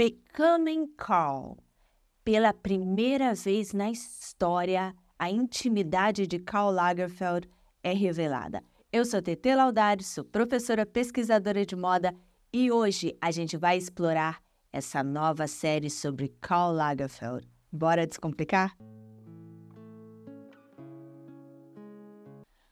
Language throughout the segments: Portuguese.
Becoming Carl. Pela primeira vez na história, a intimidade de Karl Lagerfeld é revelada. Eu sou Tete Laudari, sou professora pesquisadora de moda e hoje a gente vai explorar essa nova série sobre Karl Lagerfeld. Bora descomplicar?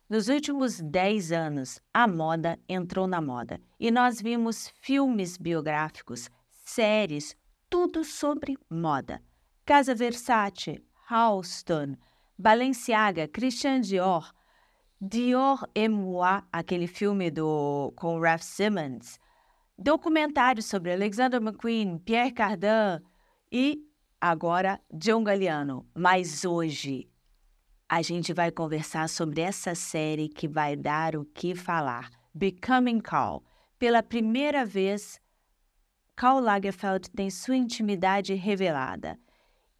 Nos últimos 10 anos, a moda entrou na moda e nós vimos filmes biográficos séries, tudo sobre moda. Casa Versace, Halston, Balenciaga, Christian Dior, Dior et Moi, aquele filme do com Ralph Simmons, documentários sobre Alexander McQueen, Pierre Cardin e agora John Galliano. Mas hoje a gente vai conversar sobre essa série que vai dar o que falar, Becoming Call. Pela primeira vez Karl Lagerfeld tem sua intimidade revelada.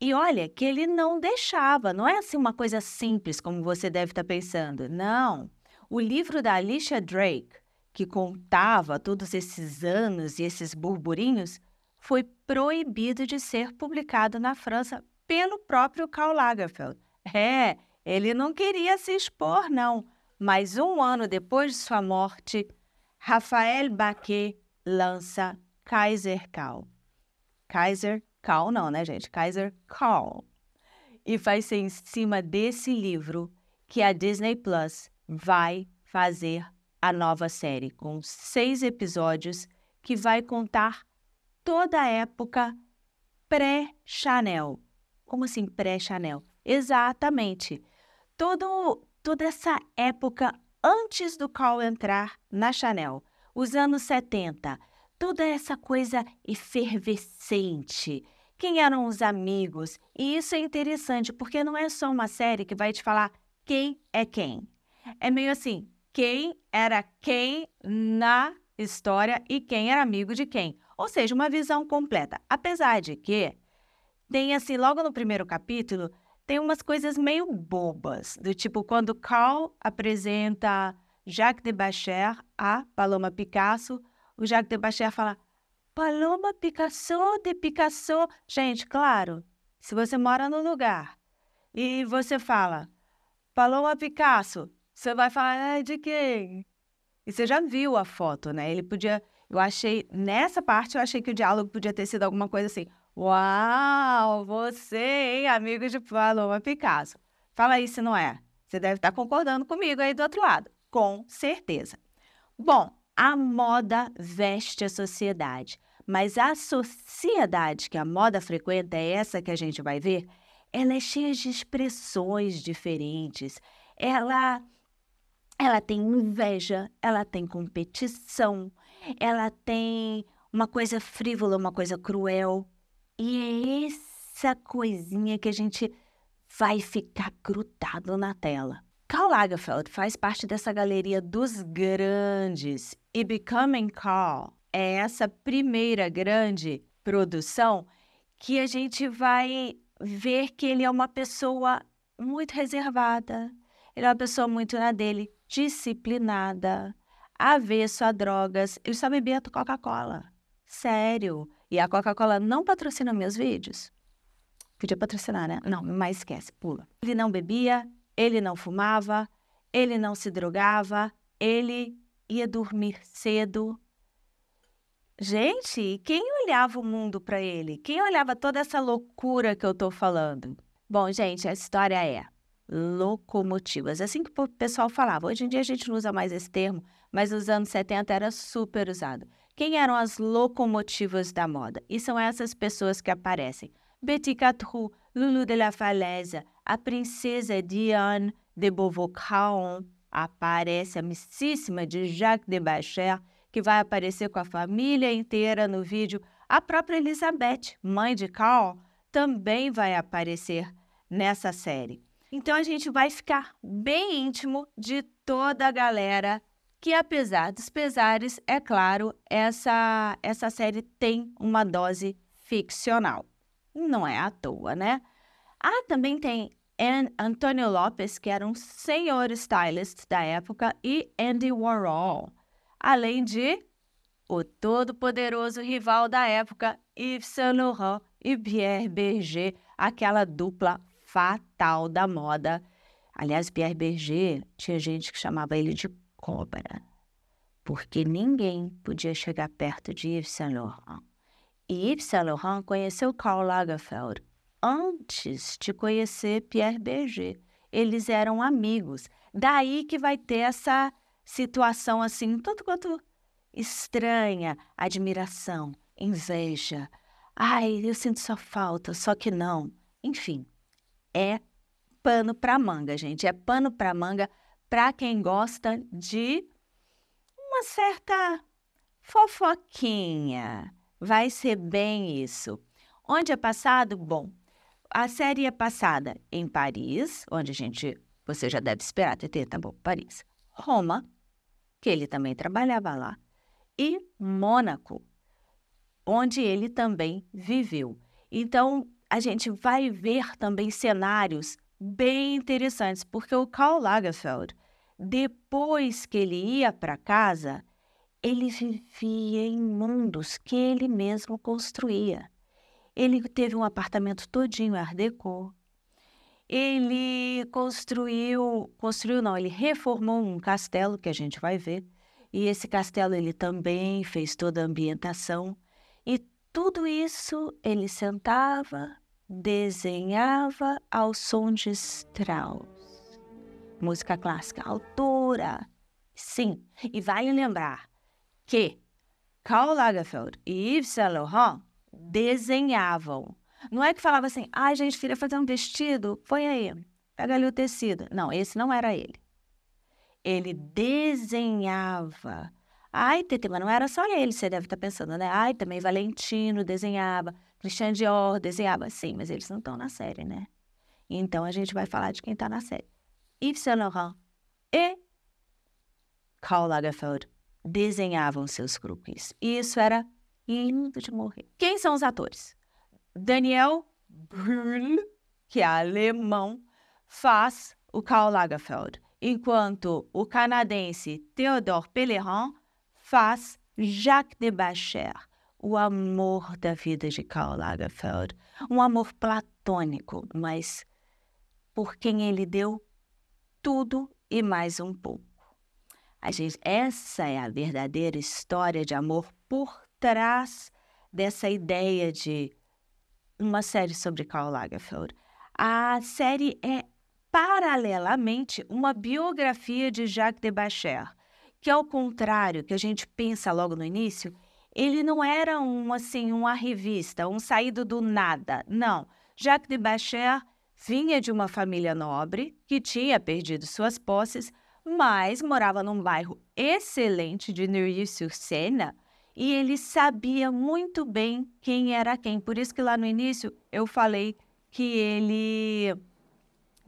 E olha que ele não deixava, não é assim uma coisa simples como você deve estar tá pensando. Não. O livro da Alicia Drake, que contava todos esses anos e esses burburinhos, foi proibido de ser publicado na França pelo próprio Karl Lagerfeld. É, ele não queria se expor, não. Mas um ano depois de sua morte, Rafael Baquet lança Kaiser Cal. Kaiser Cal não, né, gente? Kaiser Cal. E vai ser em cima desse livro que a Disney Plus vai fazer a nova série, com seis episódios que vai contar toda a época pré-Chanel. Como assim pré-Chanel? Exatamente. Todo, toda essa época antes do Cal entrar na Chanel, os anos 70, toda essa coisa efervescente. Quem eram os amigos? E isso é interessante, porque não é só uma série que vai te falar quem é quem. É meio assim, quem era quem na história e quem era amigo de quem. Ou seja, uma visão completa. Apesar de que tem assim, logo no primeiro capítulo, tem umas coisas meio bobas, do tipo quando Carl apresenta Jacques de Bacher a Paloma Picasso, o Jacques de Bastiat fala, Paloma Picasso de Picasso. Gente, claro, se você mora no lugar e você fala, Paloma Picasso, você vai falar, é de quem? E você já viu a foto, né? Ele podia. Eu achei, nessa parte, eu achei que o diálogo podia ter sido alguma coisa assim. Uau, você, hein, amigo de Paloma Picasso. Fala aí se não é. Você deve estar concordando comigo aí do outro lado. Com certeza. Bom, a moda veste a sociedade, mas a sociedade que a moda frequenta é essa que a gente vai ver. Ela é cheia de expressões diferentes. Ela ela tem inveja, ela tem competição, ela tem uma coisa frívola, uma coisa cruel. E é essa coisinha que a gente vai ficar grudado na tela. Karl Lagerfeld faz parte dessa galeria dos grandes e Becoming Call é essa primeira grande produção que a gente vai ver que ele é uma pessoa muito reservada, ele é uma pessoa muito na né, dele, disciplinada, avesso a drogas, ele só bebia Coca-Cola. Sério. E a Coca-Cola não patrocina meus vídeos. Podia patrocinar, né? Não, mas esquece, pula. Ele não bebia, ele não fumava, ele não se drogava, ele ia dormir cedo. Gente, quem olhava o mundo para ele? Quem olhava toda essa loucura que eu estou falando? Bom, gente, a história é locomotivas. Assim que o pessoal falava. Hoje em dia a gente não usa mais esse termo, mas nos anos 70 era super usado. Quem eram as locomotivas da moda? E são essas pessoas que aparecem. Betty Catrou, Lulu de la Falaise, a princesa Diane de Beauvau-Craon aparece a missíssima de Jacques de Bacher, que vai aparecer com a família inteira no vídeo. A própria Elizabeth, mãe de Carl, também vai aparecer nessa série. Então a gente vai ficar bem íntimo de toda a galera que apesar dos pesares, é claro, essa essa série tem uma dose ficcional. Não é à toa, né? Ah, também tem Antonio Lopes, que era um senhor stylist da época, e Andy Warhol, além de o todo-poderoso rival da época, Yves Saint Laurent e Pierre Berger, aquela dupla fatal da moda. Aliás, Pierre Berger tinha gente que chamava ele de cobra, porque ninguém podia chegar perto de Yves Saint Laurent. E Yves Saint Laurent conheceu Karl Lagerfeld, antes de conhecer Pierre Berger. Eles eram amigos. Daí que vai ter essa situação assim, tanto quanto estranha, admiração, inveja. Ai, eu sinto sua falta, só que não. Enfim, é pano para manga, gente. É pano para manga para quem gosta de uma certa fofoquinha. Vai ser bem isso. Onde é passado? Bom, a série é passada em Paris, onde a gente, você já deve esperar, TT, tá bom, Paris. Roma, que ele também trabalhava lá, e Mônaco, onde ele também viveu. Então, a gente vai ver também cenários bem interessantes, porque o Karl Lagerfeld, depois que ele ia para casa, ele vivia em mundos que ele mesmo construía. Ele teve um apartamento todinho Art Deco. Ele construiu, construiu não, ele reformou um castelo que a gente vai ver. E esse castelo ele também fez toda a ambientação. E tudo isso ele sentava, desenhava ao som de Strauss. Música clássica, autora. Sim, e vale lembrar que Karl Lagerfeld e Yves Saint Laurent desenhavam. Não é que falava assim, ai, ah, gente, queria fazer um vestido, põe aí, pega ali o tecido. Não, esse não era ele. Ele desenhava. Ai, Tete, mas não era só ele, você deve estar tá pensando, né? Ai, também Valentino desenhava, Christian Dior desenhava. Sim, mas eles não estão na série, né? Então a gente vai falar de quem está na série. Yves Saint Laurent e Karl Lagerfeld desenhavam seus croquis. Isso era lindo de morrer. Quem são os atores? Daniel Brühl, que é alemão, faz o Karl Lagerfeld, enquanto o canadense Theodore Pellerin faz Jacques de Bacher, o amor da vida de Karl Lagerfeld. Um amor platônico, mas por quem ele deu tudo e mais um pouco. A gente, essa é a verdadeira história de amor por trás dessa ideia de uma série sobre Karl Lagerfeld. A série é, paralelamente, uma biografia de Jacques de Bacher, que, ao contrário que a gente pensa logo no início, ele não era um, assim, uma revista, um saído do nada. Não. Jacques de Bacher vinha de uma família nobre que tinha perdido suas posses, mas morava num bairro excelente de Neuilly-sur-Seine, e ele sabia muito bem quem era quem. Por isso que lá no início eu falei que ele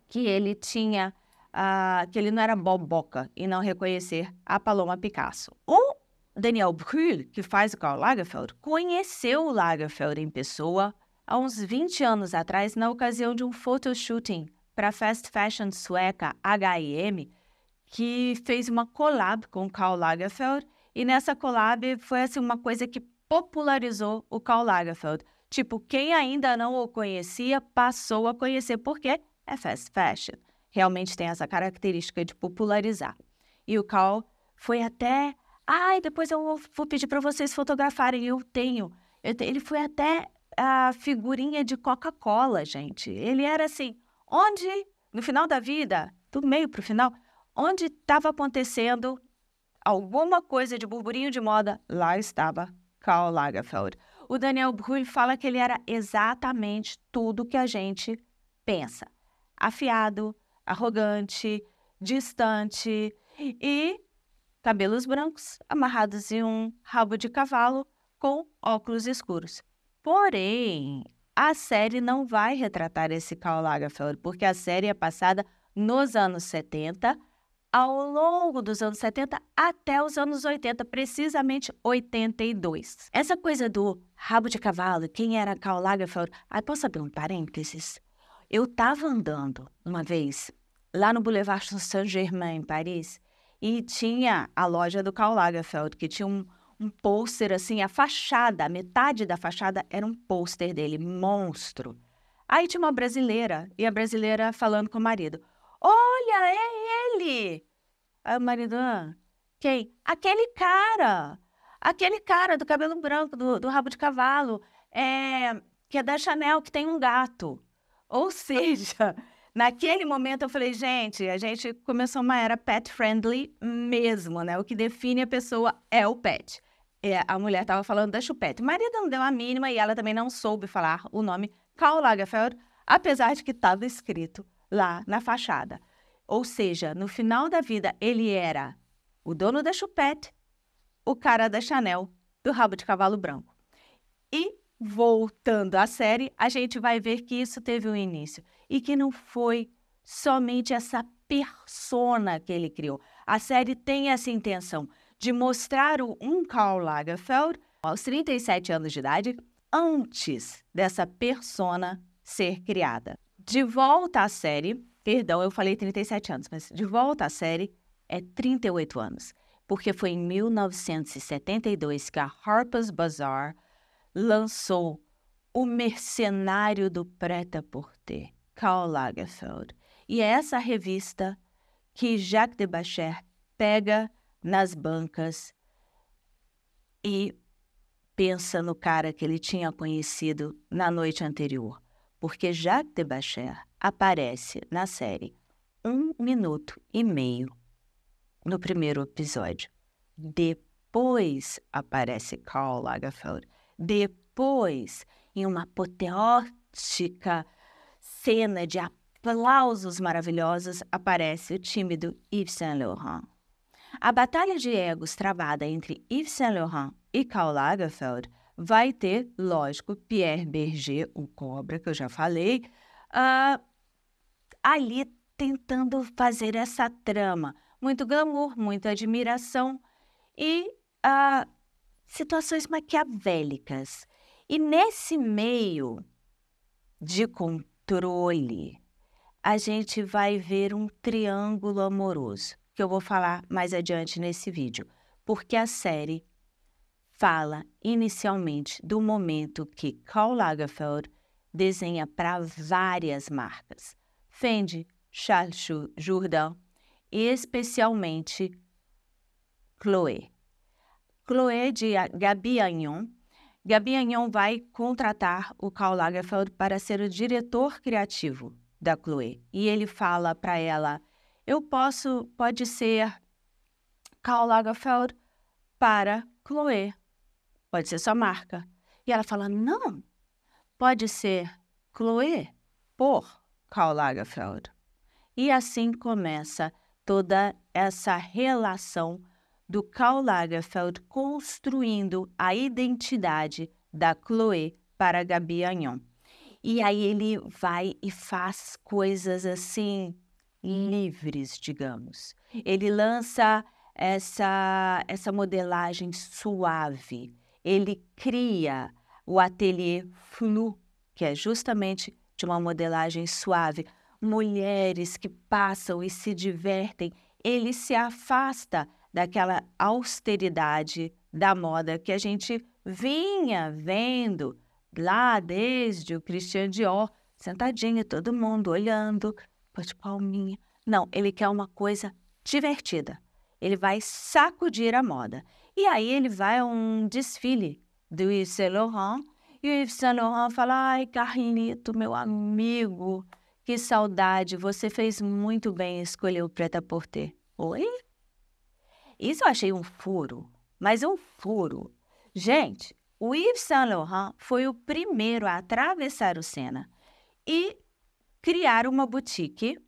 que ele tinha uh, que ele não era boboca e não reconhecer a Paloma Picasso. O Daniel Brühl, que faz o Karl Lagerfeld, conheceu o Lagerfeld em pessoa há uns 20 anos atrás na ocasião de um photoshooting para a fast fashion sueca H&M, que fez uma collab com Karl Lagerfeld e nessa collab foi assim uma coisa que popularizou o Karl Lagerfeld. Tipo, quem ainda não o conhecia passou a conhecer porque é fast fashion. Realmente tem essa característica de popularizar. E o Karl foi até, ai, ah, depois eu vou pedir para vocês fotografarem, eu tenho. eu tenho. Ele foi até a figurinha de Coca-Cola, gente. Ele era assim, onde no final da vida, do meio para o final, onde estava acontecendo alguma coisa de burburinho de moda, lá estava Karl Lagerfeld. O Daniel Brühl fala que ele era exatamente tudo que a gente pensa: afiado, arrogante, distante e cabelos brancos amarrados em um rabo de cavalo com óculos escuros. Porém, a série não vai retratar esse Karl Lagerfeld, porque a série é passada nos anos 70 ao longo dos anos 70 até os anos 80, precisamente 82. Essa coisa do rabo de cavalo, quem era Karl Lagerfeld, aí posso abrir um parênteses? Eu estava andando uma vez lá no Boulevard Saint-Germain, em Paris, e tinha a loja do Karl Lagerfeld, que tinha um, um pôster assim, a fachada, a metade da fachada era um pôster dele, monstro. Aí tinha uma brasileira, e a brasileira falando com o marido. Olha, é ele! Aí o marido, ah, quem? Aquele cara! Aquele cara do cabelo branco, do, do rabo de cavalo, é, que é da Chanel, que tem um gato. Ou seja, naquele momento eu falei, gente, a gente começou uma era pet friendly mesmo, né? O que define a pessoa é o pet. É, a mulher estava falando da chupete. O marido não deu a mínima e ela também não soube falar o nome Karl Lagerfeld, apesar de que estava escrito lá na fachada. Ou seja, no final da vida, ele era o dono da chupete, o cara da Chanel, do rabo de cavalo branco. E, voltando à série, a gente vai ver que isso teve um início e que não foi somente essa persona que ele criou. A série tem essa intenção de mostrar um Karl Lagerfeld aos 37 anos de idade antes dessa persona ser criada. De volta à série, perdão, eu falei 37 anos, mas de volta à série é 38 anos, porque foi em 1972 que a Harper's Bazaar lançou O Mercenário do Preta-Porter, Karl Lagerfeld. E é essa revista que Jacques de Bacher pega nas bancas e pensa no cara que ele tinha conhecido na noite anterior porque Jacques de Bacher aparece na série um minuto e meio no primeiro episódio. Depois aparece Karl Lagerfeld. Depois, em uma apoteótica cena de aplausos maravilhosos, aparece o tímido Yves Saint Laurent. A batalha de egos travada entre Yves Saint Laurent e Karl Lagerfeld vai ter, lógico, Pierre Berger, o Cobra, que eu já falei, uh, ali tentando fazer essa trama. Muito glamour, muita admiração e uh, situações maquiavélicas. E nesse meio de controle, a gente vai ver um triângulo amoroso, que eu vou falar mais adiante nesse vídeo, porque a série fala inicialmente do momento que Karl Lagerfeld desenha para várias marcas: Fendi, Charles Jourdan e especialmente Chloé. Chloé de Gabi Agnon. Gabi Agnon vai contratar o Karl Lagerfeld para ser o diretor criativo da Chloé. E ele fala para ela: "Eu posso, pode ser Karl Lagerfeld para Chloé, pode ser sua marca. E ela fala, não, pode ser Chloe por Karl Lagerfeld. E assim começa toda essa relação do Karl Lagerfeld construindo a identidade da Chloe para Gabi Agnon. E aí ele vai e faz coisas assim livres, digamos. Ele lança essa essa modelagem suave, ele cria o ateliê Flu, que é justamente de uma modelagem suave. Mulheres que passam e se divertem, ele se afasta daquela austeridade da moda que a gente vinha vendo lá desde o Christian Dior, sentadinho, todo mundo olhando, pôr de palminha. Não, ele quer uma coisa divertida. Ele vai sacudir a moda. E aí ele vai a um desfile do Yves Saint Laurent e o Yves Saint Laurent fala: Ai, Carlito, meu amigo, que saudade, você fez muito bem em escolher o preta-porter. Oi? Isso eu achei um furo, mas um furo. Gente, o Yves Saint Laurent foi o primeiro a atravessar o Sena e criar uma boutique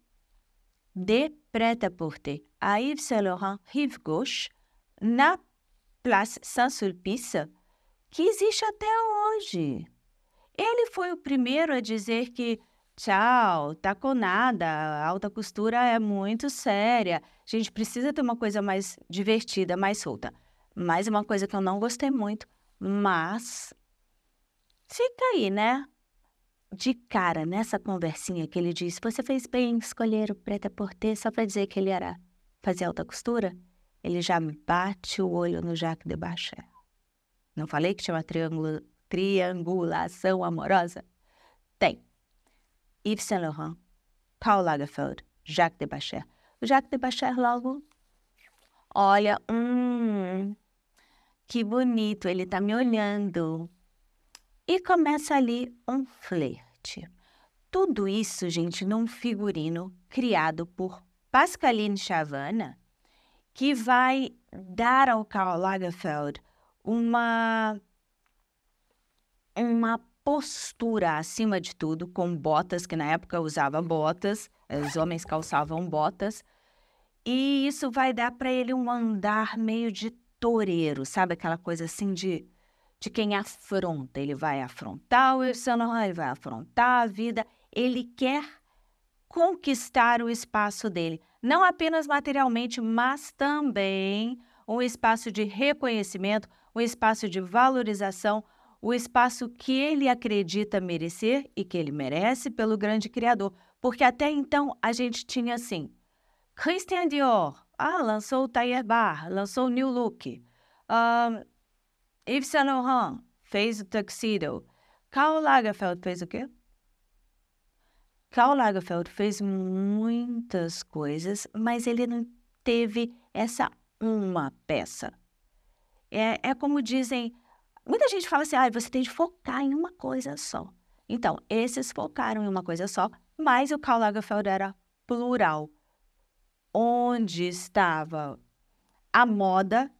de preta-porter, a Yves Saint Laurent Rive Gauche, na Place Saint-Sulpice, que existe até hoje. Ele foi o primeiro a dizer que tchau, tá com nada, a alta costura é muito séria, a gente precisa ter uma coisa mais divertida, mais solta. Mais uma coisa que eu não gostei muito, mas fica aí, né? De cara, nessa conversinha que ele disse, você fez bem escolher o preto preta porter só para dizer que ele era fazer alta costura? ele já bate o olho no Jacques de Bachet. Não falei que tinha uma triangulação amorosa? Tem. Yves Saint Laurent, Paul Lagerfeld, Jacques de Bachet. O Jacques de Bachet logo olha, hum, que bonito, ele está me olhando. E começa ali um flerte. Tudo isso, gente, num figurino criado por Pascaline Chavana, que vai dar ao Karl Lagerfeld uma uma postura acima de tudo com botas que na época usava botas, os homens calçavam botas e isso vai dar para ele um andar meio de toureiro, sabe aquela coisa assim de de quem afronta, ele vai afrontar o Wilson, ele vai afrontar a vida, ele quer conquistar o espaço dele, não apenas materialmente, mas também um espaço de reconhecimento, um espaço de valorização, o espaço que ele acredita merecer e que ele merece pelo grande criador. Porque até então a gente tinha assim: Christian Dior, ah, lançou o Tayer Bar, lançou o New Look. Um, Yves Saint Laurent fez o Tuxedo. Karl Lagerfeld fez o quê? Karl Lagerfeld fez muitas coisas, mas ele não teve essa uma peça. É, é como dizem, muita gente fala assim, ah, você tem de focar em uma coisa só. Então, esses focaram em uma coisa só, mas o Karl Lagerfeld era plural. Onde estava a moda,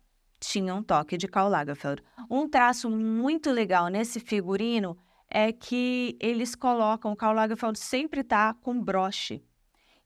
tinha um toque de Karl Lagerfeld. Um traço muito legal nesse figurino é que eles colocam, o Karl Lagerfeld sempre está com broche.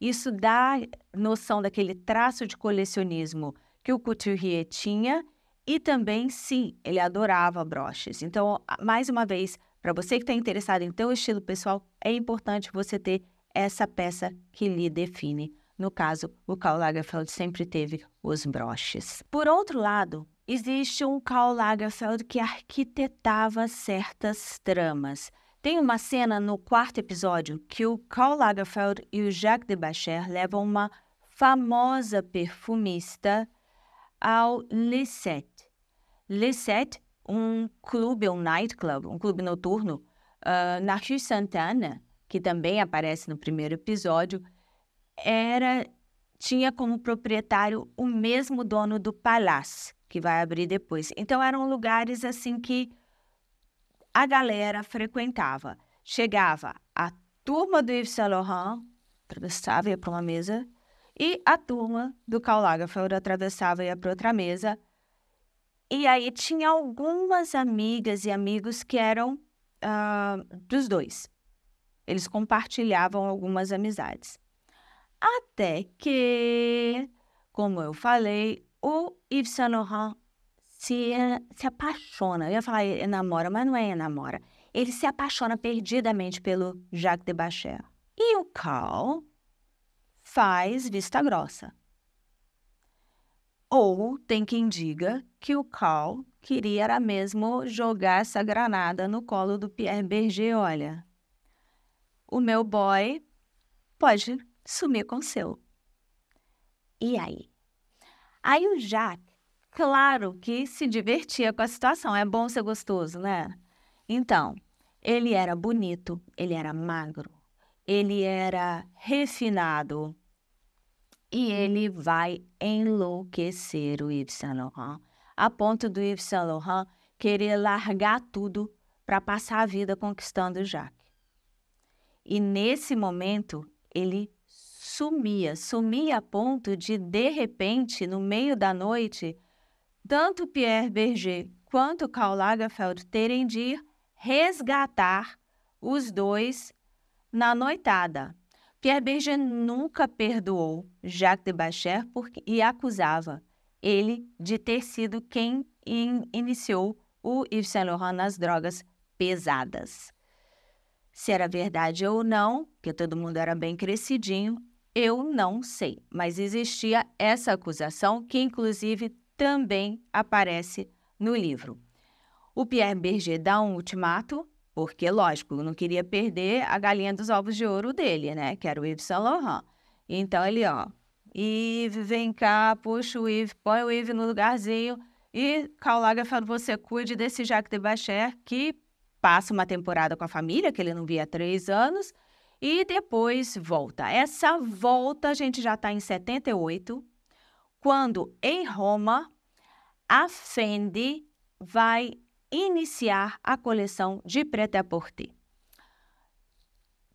Isso dá noção daquele traço de colecionismo que o Couturier tinha e também, sim, ele adorava broches. Então, mais uma vez, para você que está interessado em teu estilo pessoal, é importante você ter essa peça que lhe define. No caso, o Karl Lagerfeld sempre teve os broches. Por outro lado, Existe um Karl Lagerfeld que arquitetava certas tramas. Tem uma cena no quarto episódio que o Karl Lagerfeld e o Jacques de Bacher levam uma famosa perfumista ao Lisset. Lisset, um clube, um nightclub, um clube noturno, uh, na Rue Santana, que também aparece no primeiro episódio, era tinha como proprietário o mesmo dono do Palace, que vai abrir depois. Então eram lugares assim que a galera frequentava. Chegava a turma do Yves Saint Laurent, atravessava e ia para uma mesa, e a turma do Karl Lagerfeld atravessava e ia para outra mesa. E aí tinha algumas amigas e amigos que eram uh, dos dois. Eles compartilhavam algumas amizades. Até que, como eu falei, o Yves Saint Laurent se, se apaixona. Eu ia falar enamora, mas não é enamora. Ele se apaixona perdidamente pelo Jacques de E o Carl faz vista grossa. Ou tem quem diga que o Carl queria era mesmo jogar essa granada no colo do Pierre Berger, olha. O meu boy pode sumir com o seu. E aí? Aí o Jack, claro que se divertia com a situação, é bom ser gostoso, né? Então, ele era bonito, ele era magro, ele era refinado. E ele vai enlouquecer o Yves Saint Laurent, a ponto do Yves Saint Laurent querer largar tudo para passar a vida conquistando Jack. E nesse momento, ele sumia, sumia a ponto de, de repente, no meio da noite, tanto Pierre Berger quanto Karl Lagerfeld terem de ir resgatar os dois na noitada. Pierre Berger nunca perdoou Jacques de Bacher porque, e acusava ele de ter sido quem in, iniciou o Yves Saint Laurent nas drogas pesadas. Se era verdade ou não, que todo mundo era bem crescidinho, eu não sei, mas existia essa acusação que, inclusive, também aparece no livro. O Pierre Berger dá um ultimato, porque, lógico, não queria perder a galinha dos ovos de ouro dele, né? Que era o Yves Saint Laurent. Então ele, ó, Yves, vem cá, puxa o Yves, põe o Yves no lugarzinho. E Karl Lagerfeld, você cuide desse Jacques de Bacher, que passa uma temporada com a família, que ele não via há três anos, e depois volta. Essa volta a gente já está em 78, quando em Roma a Fendi vai iniciar a coleção de prêt-à-porter.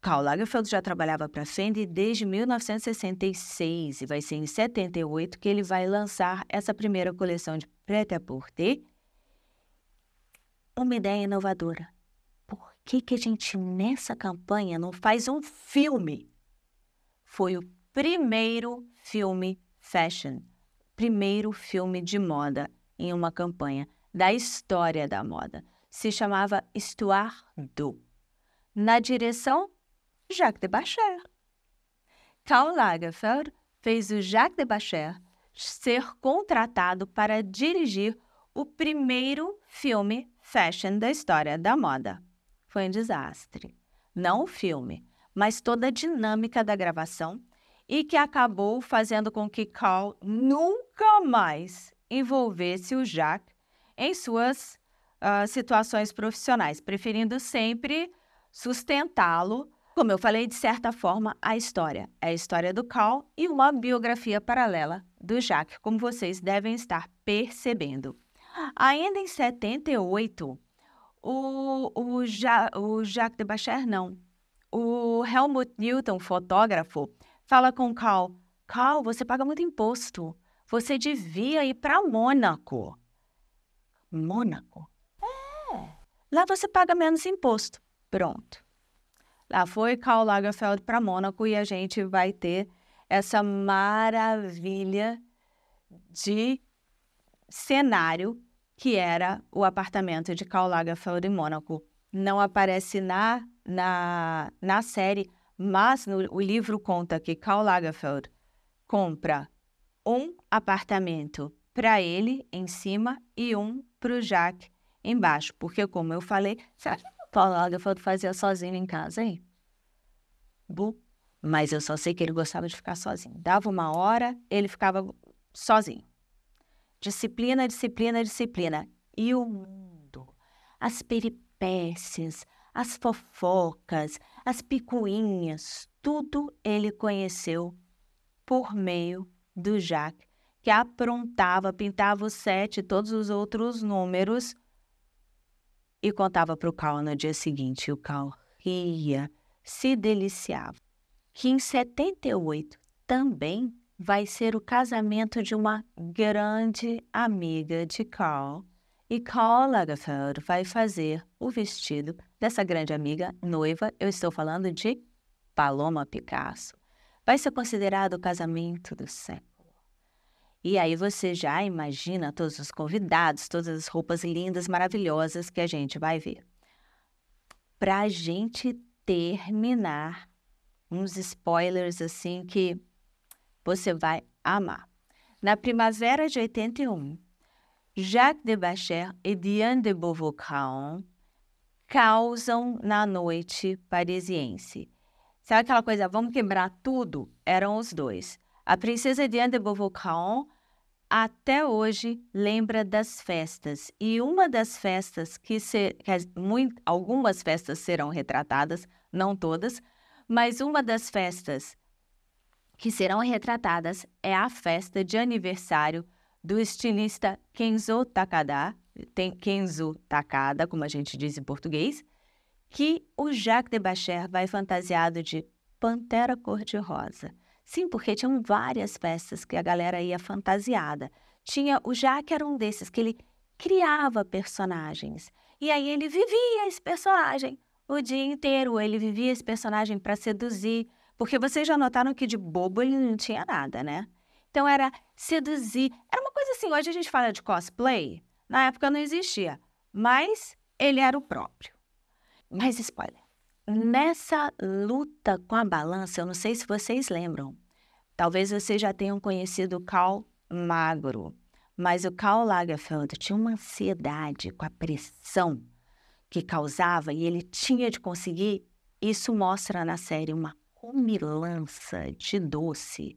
Karl Lagerfeld já trabalhava para a Fendi desde 1966 e vai ser em 78 que ele vai lançar essa primeira coleção de prêt-à-porter. Uma ideia inovadora, que, que a gente, nessa campanha, não faz um filme? Foi o primeiro filme fashion, primeiro filme de moda em uma campanha da história da moda. Se chamava Histoire do. Na direção, Jacques de Bacher. Karl Lagerfeld fez o Jacques de Bacher ser contratado para dirigir o primeiro filme fashion da história da moda foi um desastre. Não o filme, mas toda a dinâmica da gravação e que acabou fazendo com que Carl nunca mais envolvesse o Jack em suas uh, situações profissionais, preferindo sempre sustentá-lo. Como eu falei, de certa forma, a história é a história do Carl e uma biografia paralela do Jack, como vocês devem estar percebendo. Ainda em 78, o, o, ja, o Jacques de Bacher, não. O Helmut Newton, fotógrafo, fala com Carl: Carl, você paga muito imposto. Você devia ir para Mônaco. Mônaco? É. Lá você paga menos imposto. Pronto. Lá foi Karl Lagerfeld para Mônaco e a gente vai ter essa maravilha de cenário que era o apartamento de Karl Lagerfeld em Mônaco. Não aparece na, na, na série, mas no, o livro conta que Karl Lagerfeld compra um apartamento para ele em cima e um para o Jacques embaixo. Porque, como eu falei, você acha que o Lagerfeld fazia sozinho em casa, hein? Bu. Mas eu só sei que ele gostava de ficar sozinho. Dava uma hora, ele ficava sozinho. Disciplina, disciplina, disciplina. E o mundo, as peripécias, as fofocas, as picuinhas, tudo ele conheceu por meio do Jacques, que aprontava, pintava o sete e todos os outros números e contava para o Cal no dia seguinte. O Cal ria, se deliciava. Que em 78 também vai ser o casamento de uma grande amiga de Carl. E Carl Lagerfeld vai fazer o vestido dessa grande amiga noiva. Eu estou falando de Paloma Picasso. Vai ser considerado o casamento do século. E aí você já imagina todos os convidados, todas as roupas lindas, maravilhosas que a gente vai ver. Para a gente terminar, uns spoilers assim que você vai amar. Na primavera de 81, Jacques de Bacher e Diane de Beauvaucaon craon causam na noite parisiense. Sabe aquela coisa, vamos quebrar tudo? Eram os dois. A princesa Diane de Beauvaucaon craon até hoje lembra das festas. E uma das festas que, ser, que muito, algumas festas serão retratadas, não todas, mas uma das festas que serão retratadas é a festa de aniversário do estilista Kenzo Takada, tem Kenzo Takada, como a gente diz em português, que o Jacques de Bacher vai fantasiado de pantera cor-de-rosa. Sim, porque tinham várias festas que a galera ia fantasiada. Tinha o Jacques era um desses que ele criava personagens. E aí ele vivia esse personagem o dia inteiro, ele vivia esse personagem para seduzir porque vocês já notaram que de bobo ele não tinha nada, né? Então era seduzir. Era uma coisa assim, hoje a gente fala de cosplay, na época não existia, mas ele era o próprio. Mas spoiler. Nessa luta com a balança, eu não sei se vocês lembram. Talvez vocês já tenham conhecido Karl Magro, mas o Karl Lagerfeld tinha uma ansiedade com a pressão que causava e ele tinha de conseguir. Isso mostra na série uma comilança de doce,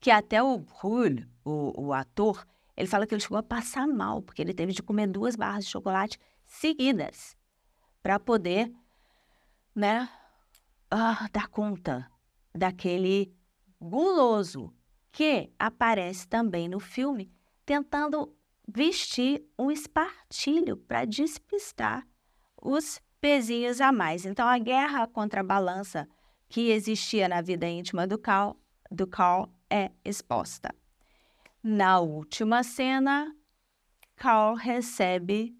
que até o Brul, o, o ator, ele fala que ele chegou a passar mal, porque ele teve de comer duas barras de chocolate seguidas para poder, né, ah, dar conta daquele guloso que aparece também no filme tentando vestir um espartilho para despistar os pezinhos a mais. Então, a guerra contra a balança que existia na vida íntima do Carl, do Carl é exposta. Na última cena, Carl recebe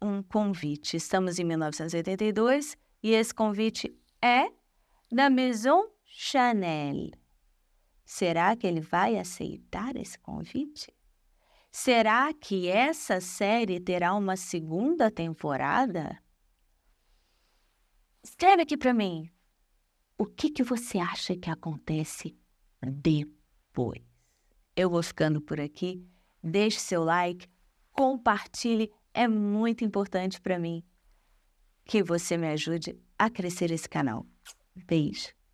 um convite. Estamos em 1982 e esse convite é da Maison Chanel. Será que ele vai aceitar esse convite? Será que essa série terá uma segunda temporada? Escreve aqui para mim o que, que você acha que acontece depois? Eu vou ficando por aqui. Deixe seu like, compartilhe, é muito importante para mim que você me ajude a crescer esse canal. Beijo!